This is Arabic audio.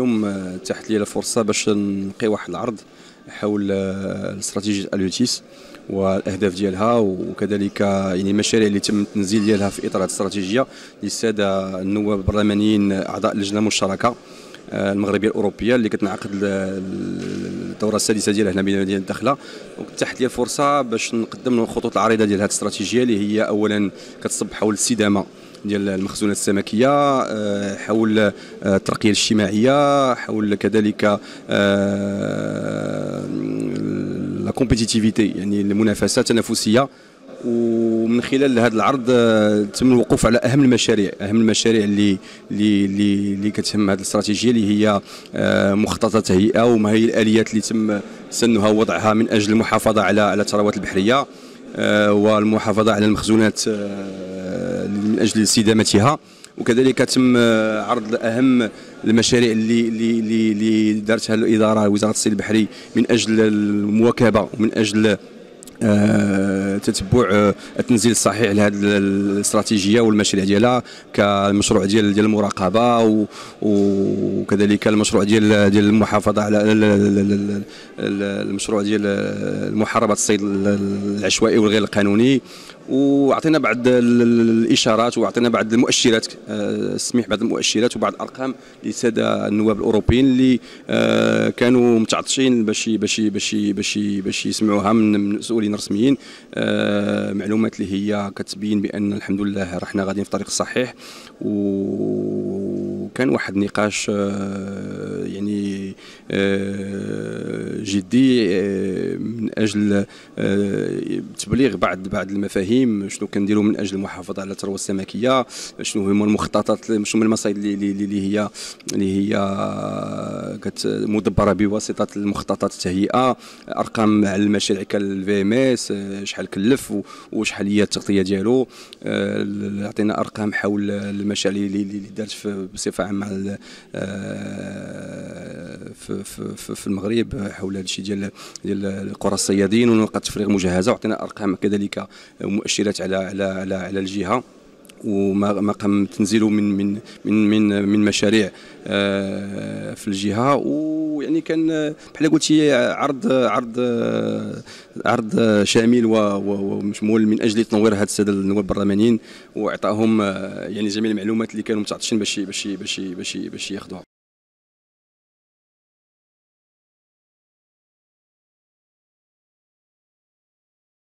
اليوم آه، تحت لي الفرصه باش نلقي واحد العرض حول آه، استراتيجيه اليوتيس والاهداف ديالها وكذلك يعني المشاريع اللي تم التنزيل ديالها في اطار هذه الاستراتيجيه للساده النواب البرلمانيين اعضاء اللجنه المشتركه آه، المغربيه الاوروبيه اللي كتنعقد الدوره السادسه ديالها هنا بمدينه الداخله وتحت لي فرصه باش نقدم الخطوط العريضه ديال هذه الاستراتيجيه اللي هي اولا كتصب حول الاستدامه ديال المخزونات السمكيه آه، حول آه، الترقيه الاجتماعيه حول كذلك آه، لا كومبيتيتيفيتي يعني المنافسه التنافسيه ومن خلال هذا العرض تم الوقوف على اهم المشاريع اهم المشاريع اللي اللي اللي, اللي كتهم هذه الاستراتيجيه اللي هي مخططه تهيئه وما هي الاليات اللي تم سنها ووضعها من اجل المحافظه على على الثروات البحريه والمحافظه على المخزونات من اجل استدامتها وكذلك تم عرض اهم المشاريع اللي اللي اللي دارتها الاداره وزاره الصيد البحري من اجل المواكبه ومن اجل آه، تتبع آه، التنزيل الصحيح لهذه الاستراتيجيه والمشاريع ديالها كالمشروع ديال ديال المراقبه وكذلك المشروع ديال ديال المحافظه على المشروع ديال آه، محاربه الصيد العشوائي والغير القانوني وعطينا بعض الاشارات وعطينا بعض المؤشرات آه، سميح بعض المؤشرات وبعض الارقام للساده النواب الاوروبيين اللي آه، كانوا متعطشين باش باش باش باش باش يسمعوها من مسؤولين رسميين آه، معلومات اللي هي كتبين بان الحمد لله رحنا غاديين في الطريق الصحيح وكان واحد نقاش يعني جدي آه، من اجل آه، تبليغ بعض بعض المفاهيم شنو كنديروا من اجل المحافظه على الثروه السمكيه شنو هما المخططات شنو المصايد اللي, اللي هي اللي هي آه، مدبره بواسطه المخططات التهيئه ارقام على المشاريع كالفي ام اس شحال كلف وشحال هي التغطيه ديالو عطينا ارقام حول المشاريع اللي دارت بصفه عامه في, في, في المغرب حول هذا الشيء ديال ديال القرى الصيادين ونقاط تفريغ مجهزه وعطينا ارقام كذلك مؤشرات على على على, على الجهه وما قام تنزيله من من من من, من مشاريع آه، في الجهه ويعني كان بحال قلتي عرض عرض عرض شامل ومشمول من اجل تنوير هذا الساده النواب البرلمانيين واعطائهم آه، يعني جميع المعلومات اللي كانوا متعطشين باش باش باش باش ياخذوها